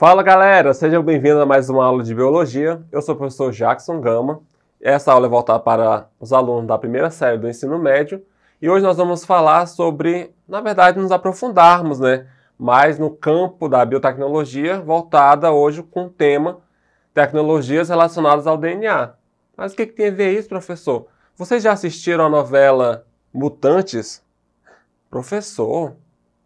Fala galera, sejam bem-vindos a mais uma aula de Biologia. Eu sou o professor Jackson Gama. Essa aula é voltada para os alunos da primeira série do ensino médio. E hoje nós vamos falar sobre, na verdade, nos aprofundarmos né, mais no campo da biotecnologia, voltada hoje com o tema tecnologias relacionadas ao DNA. Mas o que, que tem a ver isso, professor? Vocês já assistiram a novela Mutantes? Professor,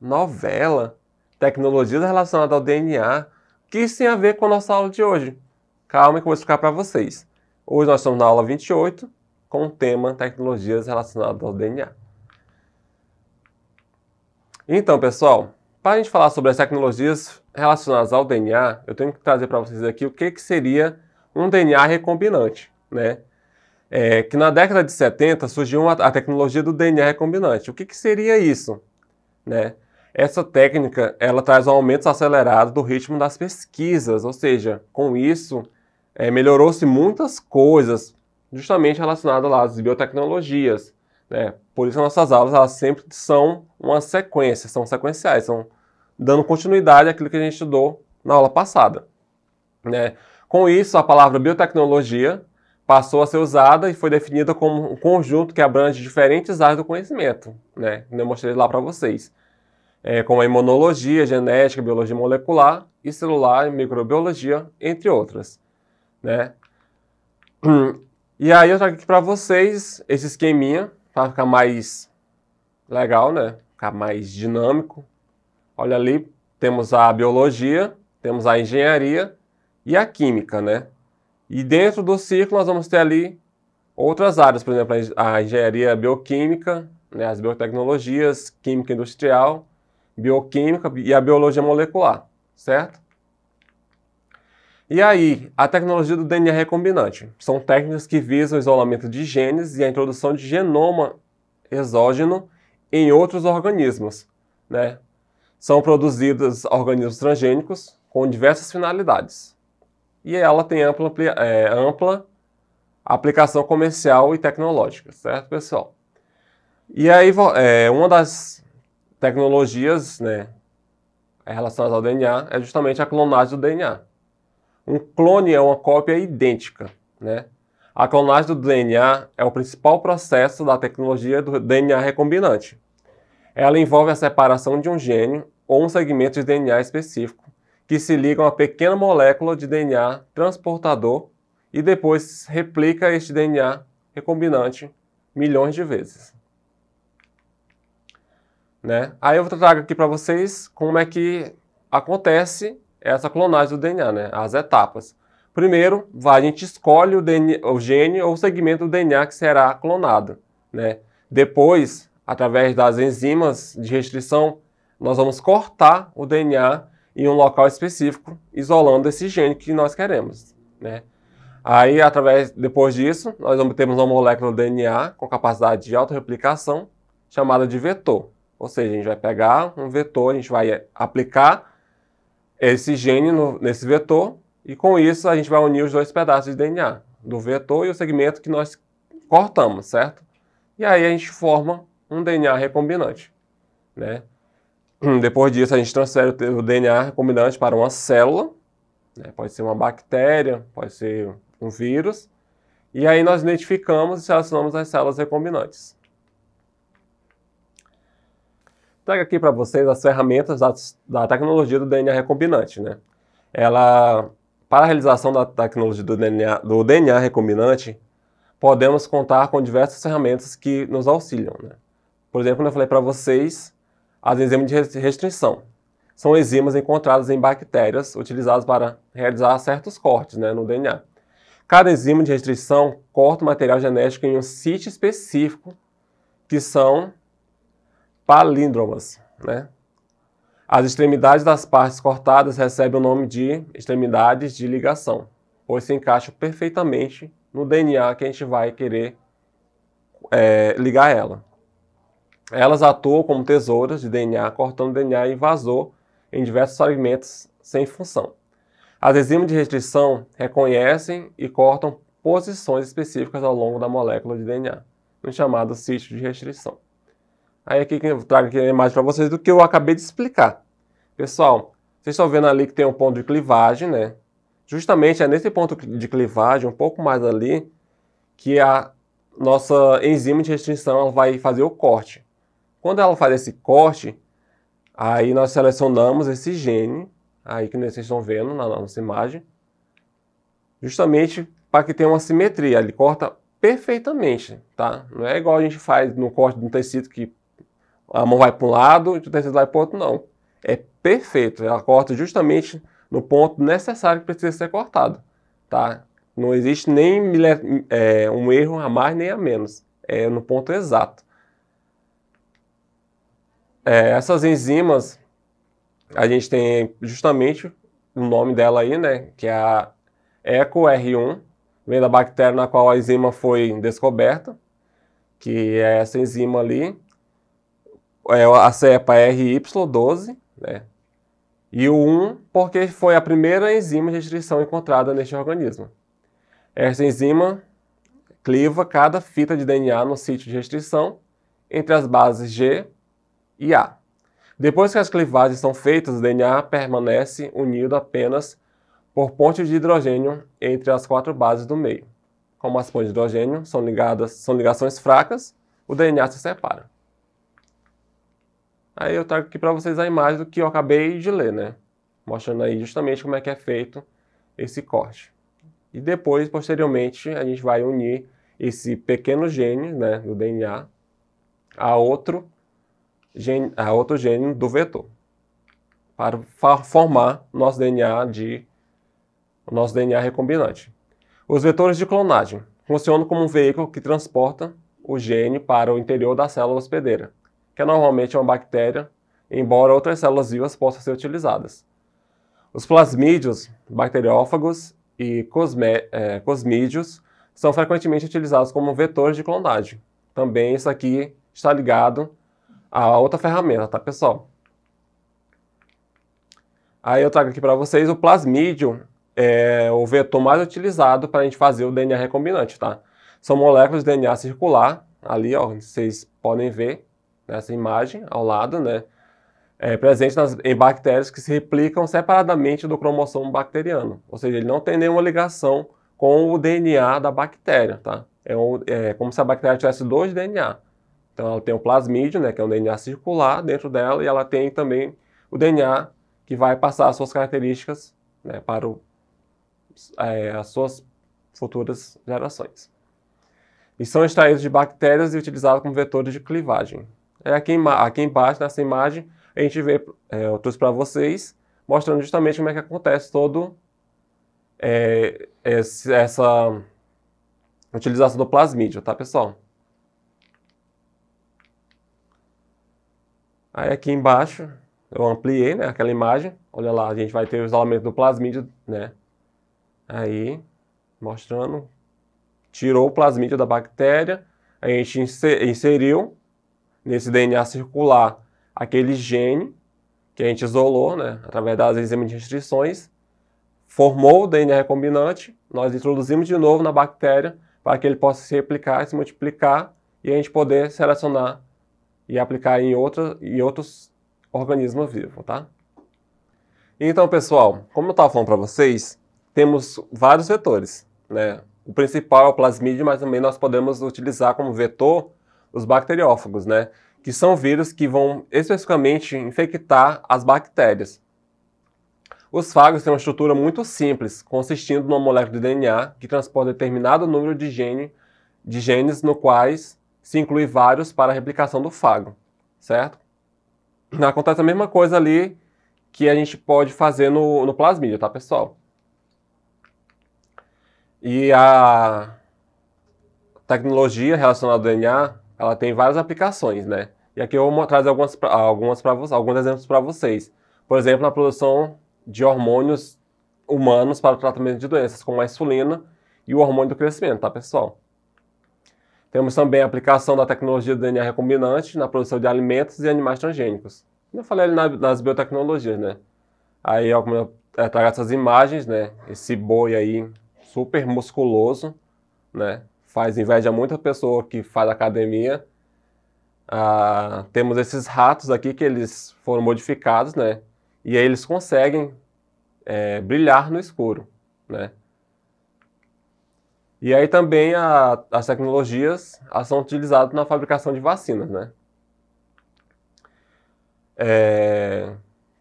novela, tecnologias relacionadas ao DNA que isso tem a ver com a nossa aula de hoje? Calma que eu vou explicar para vocês. Hoje nós estamos na aula 28, com o tema tecnologias relacionadas ao DNA. Então, pessoal, para a gente falar sobre as tecnologias relacionadas ao DNA, eu tenho que trazer para vocês aqui o que, que seria um DNA recombinante, né? É, que na década de 70 surgiu uma, a tecnologia do DNA recombinante. O que, que seria isso? Né? Essa técnica ela traz um aumento acelerado do ritmo das pesquisas, ou seja, com isso é, melhorou-se muitas coisas, justamente relacionadas lá às biotecnologias. Né? Por isso nossas aulas elas sempre são uma sequência, são sequenciais, são dando continuidade àquilo que a gente estudou na aula passada. Né? Com isso, a palavra biotecnologia passou a ser usada e foi definida como um conjunto que abrange diferentes áreas do conhecimento, né? eu mostrei lá para vocês é, como a imunologia, genética, biologia molecular e celular, microbiologia, entre outras. Né? E aí eu trago aqui para vocês esse esqueminha, para ficar mais legal, né? ficar mais dinâmico. Olha ali, temos a biologia, temos a engenharia e a química, né? E dentro do círculo nós vamos ter ali outras áreas, por exemplo, a engenharia bioquímica, né, as biotecnologias, química industrial, bioquímica e a biologia molecular, certo? E aí, a tecnologia do DNA recombinante. São técnicas que visam o isolamento de genes e a introdução de genoma exógeno em outros organismos, né? São produzidos organismos transgênicos com diversas finalidades. E ela tem ampla, é, ampla aplicação comercial e tecnológica, certo, pessoal? E aí, é, uma das tecnologias né, relacionadas ao DNA é justamente a clonagem do DNA. Um clone é uma cópia idêntica. Né? A clonagem do DNA é o principal processo da tecnologia do DNA recombinante. Ela envolve a separação de um gene ou um segmento de DNA específico que se liga a uma pequena molécula de DNA transportador e depois replica este DNA recombinante milhões de vezes. Né? Aí eu trago aqui para vocês como é que acontece essa clonagem do DNA, né? as etapas. Primeiro, a gente escolhe o, DNA, o gene ou o segmento do DNA que será clonado. Né? Depois, através das enzimas de restrição, nós vamos cortar o DNA em um local específico, isolando esse gene que nós queremos. Né? Aí, através, depois disso, nós obtemos uma molécula do DNA com capacidade de autorreplicação, chamada de vetor. Ou seja, a gente vai pegar um vetor, a gente vai aplicar esse gene no, nesse vetor e com isso a gente vai unir os dois pedaços de DNA, do vetor e o segmento que nós cortamos, certo? E aí a gente forma um DNA recombinante, né? Depois disso a gente transfere o DNA recombinante para uma célula, né? pode ser uma bactéria, pode ser um vírus, e aí nós identificamos e selecionamos as células recombinantes. trago aqui para vocês as ferramentas da, da, tecnologia do DNA recombinante. Né? Ela, para a realização da tecnologia do DNA, do DNA recombinante, podemos contar com diversas ferramentas que nos auxiliam. Né? Por exemplo, como eu falei para vocês, as enzimas de restrição. São enzimas encontradas em bactérias utilizadas para realizar certos cortes né, no DNA. Cada enzima de restrição corta o material genético em um sítio específico, que são palíndromas, né? As extremidades das partes cortadas recebem o nome de extremidades de ligação, pois se encaixam perfeitamente no DNA que a gente vai querer é, ligar ela. Elas atuam como tesouras de DNA, cortando DNA invasor em diversos fragmentos sem função. As enzimas de restrição reconhecem e cortam posições específicas ao longo da molécula de DNA, no chamado sítio de restrição. Aí aqui eu trago aqui a imagem para vocês do que eu acabei de explicar. Pessoal, vocês estão vendo ali que tem um ponto de clivagem, né? Justamente é nesse ponto de clivagem, um pouco mais ali, que a nossa enzima de restrição vai fazer o corte. Quando ela faz esse corte, aí nós selecionamos esse gene, aí que vocês estão vendo na nossa imagem, justamente para que tenha uma simetria, ele corta perfeitamente, tá? Não é igual a gente faz no corte de um tecido que a mão vai para um lado e o tecido vai para o outro, não. É perfeito, ela corta justamente no ponto necessário que precisa ser cortado, tá? Não existe nem é, um erro a mais nem a menos, é no ponto exato. É, essas enzimas, a gente tem justamente o nome dela aí, né? Que é a r 1 vem da bactéria na qual a enzima foi descoberta, que é essa enzima ali, é, a cepa é RY12, né? E o 1 porque foi a primeira enzima de restrição encontrada neste organismo. Esta enzima cliva cada fita de DNA no sítio de restrição entre as bases G e A. Depois que as clivagens são feitas, o DNA permanece unido apenas por pontes de hidrogênio entre as quatro bases do meio. Como as pontes de hidrogênio são, ligadas, são ligações fracas, o DNA se separa. Aí eu trago aqui para vocês a imagem do que eu acabei de ler, né? Mostrando aí justamente como é que é feito esse corte. E depois, posteriormente, a gente vai unir esse pequeno gene né, do DNA a outro, gene, a outro gene do vetor para formar nosso DNA de nosso DNA recombinante. Os vetores de clonagem funcionam como um veículo que transporta o gene para o interior da célula hospedeira que é normalmente uma bactéria, embora outras células vivas possam ser utilizadas. Os plasmídeos, bacteriófagos e cosme, é, cosmídeos são frequentemente utilizados como vetores de clonagem. Também isso aqui está ligado a outra ferramenta, tá pessoal? Aí eu trago aqui para vocês o plasmídio, é o vetor mais utilizado para a gente fazer o DNA recombinante, tá? São moléculas de DNA circular, ali ó, vocês podem ver, essa imagem ao lado, né? É presente nas, em bactérias que se replicam separadamente do cromossomo bacteriano. Ou seja, ele não tem nenhuma ligação com o DNA da bactéria, tá? É, um, é como se a bactéria tivesse dois DNA. Então ela tem o plasmídio, né, que é um DNA circular dentro dela, e ela tem também o DNA que vai passar as suas características né, para o, é, as suas futuras gerações. E são extraídos de bactérias e utilizados como vetores de clivagem. É aqui, aqui embaixo, nessa imagem, a gente vê, é, eu trouxe para vocês, mostrando justamente como é que acontece todo é, esse, essa utilização do plasmídio, tá, pessoal? Aí aqui embaixo, eu ampliei né, aquela imagem. Olha lá, a gente vai ter o isolamento do plasmídio, né? Aí, mostrando. Tirou o plasmídio da bactéria. A gente inseriu nesse DNA circular aquele gene que a gente isolou, né, através das enzimas de restrições, formou o DNA recombinante, nós introduzimos de novo na bactéria para que ele possa se replicar, se multiplicar e a gente poder selecionar e aplicar em, outra, em outros organismos vivos, tá? Então, pessoal, como eu estava falando para vocês, temos vários vetores, né? O principal é o plasmídio, mas também nós podemos utilizar como vetor os bacteriófagos, né? Que são vírus que vão especificamente infectar as bactérias. Os fagos têm uma estrutura muito simples, consistindo numa molécula de DNA que transporta determinado número de, gene, de genes, no quais se inclui vários para a replicação do fago, certo? Acontece a mesma coisa ali que a gente pode fazer no, no plasmídio, tá, pessoal? E a tecnologia relacionada ao DNA ela tem várias aplicações, né? E aqui eu vou trazer algumas, algumas pra, alguns exemplos para vocês. Por exemplo, na produção de hormônios humanos para o tratamento de doenças, como a insulina e o hormônio do crescimento, tá, pessoal? Temos também a aplicação da tecnologia do DNA recombinante na produção de alimentos e animais transgênicos. Eu falei ali nas biotecnologias, né? Aí eu, eu, eu é, trago essas imagens, né? Esse boi aí super musculoso, né? faz inveja a muita pessoa que faz academia. Ah, temos esses ratos aqui que eles foram modificados, né? E aí eles conseguem é, brilhar no escuro, né? E aí também a, as tecnologias são utilizadas na fabricação de vacinas, né? É,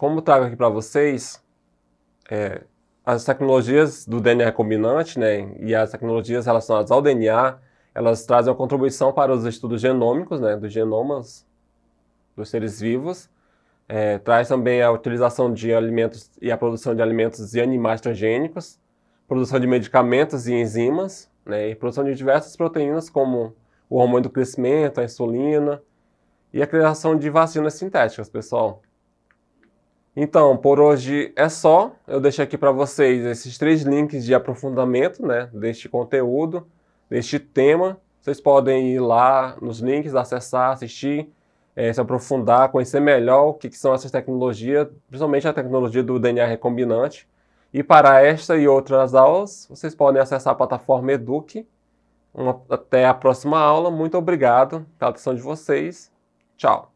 como eu trago aqui para vocês, é, as tecnologias do DNA recombinante, né, e as tecnologias relacionadas ao DNA, elas trazem uma contribuição para os estudos genômicos, né, dos genomas dos seres vivos. É, traz também a utilização de alimentos e a produção de alimentos e animais transgênicos, produção de medicamentos e enzimas, né, e produção de diversas proteínas como o hormônio do crescimento, a insulina e a criação de vacinas sintéticas, pessoal. Então, por hoje é só. Eu deixo aqui para vocês esses três links de aprofundamento né, deste conteúdo, deste tema. Vocês podem ir lá nos links, acessar, assistir, é, se aprofundar, conhecer melhor o que, que são essas tecnologias, principalmente a tecnologia do DNA recombinante. E para esta e outras aulas, vocês podem acessar a plataforma Eduque. Uma, até a próxima aula. Muito obrigado pela atenção de vocês. Tchau.